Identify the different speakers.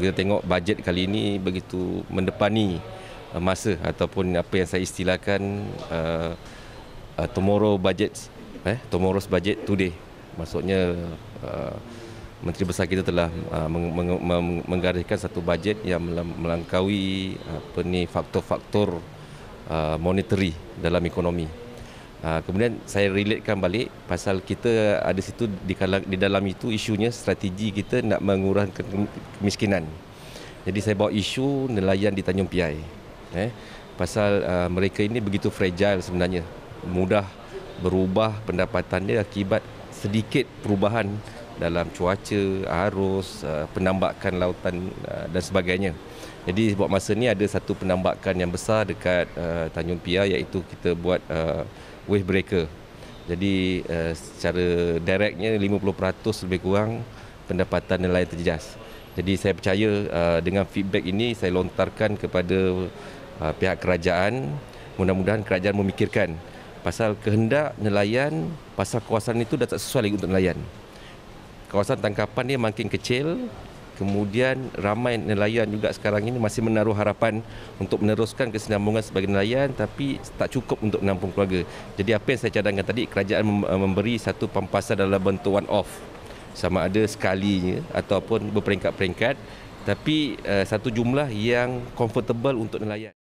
Speaker 1: Kita tengok bajet kali ini begitu mendepani uh, masa ataupun apa yang saya istilahkan uh, uh, tomorrow budget eh tomorrow's budget today maksudnya uh, menteri besar kita telah uh, meng- meng- meng- menggariskan satu budget yang melangkaui apa ni faktor-faktor uh, monetary dalam ekonomi Ah, kemudian saya relatekan balik pasal kita ada situ di kalang, di dalam itu isunya strategi kita nak mengurangkan kemiskinan. Jadi saya bawa isu nelayan di Tanjung Piai. Eh, pasal uh, mereka ini begitu fragile sebenarnya. Mudah berubah pendapatannya akibat sedikit perubahan dalam cuaca, arus, uh, penambakan lautan uh, dan sebagainya. Jadi buat masa ni ada satu penambakan yang besar dekat uh, Tanjung Piai, iaitu kita buat uh, Wave breaker. Jadi uh, secara directnya 50% lebih kurang pendapatan nelayan terjejas. Jadi saya percaya uh, dengan feedback ini saya lontarkan kepada uh, pihak kerajaan. Mudah-mudahan kerajaan memikirkan pasal kehendak nelayan, pasal kawasan itu dah tak sesuai lagi untuk nelayan. Kawasan tangkapan dia makin kecil, kemudian ramai nelayan juga sekarang ini masih menaruh harapan untuk meneruskan kesinambungan sebagai nelayan tapi tak cukup untuk menampung keluarga. Jadi apa yang saya cadangkan tadi, kerajaan eh, memberi satu pampasan dalam bentuk one-off sama ada sekalinya ataupun berperingkat-peringkat tapi eh, satu jumlah yang comfortable untuk nelayan.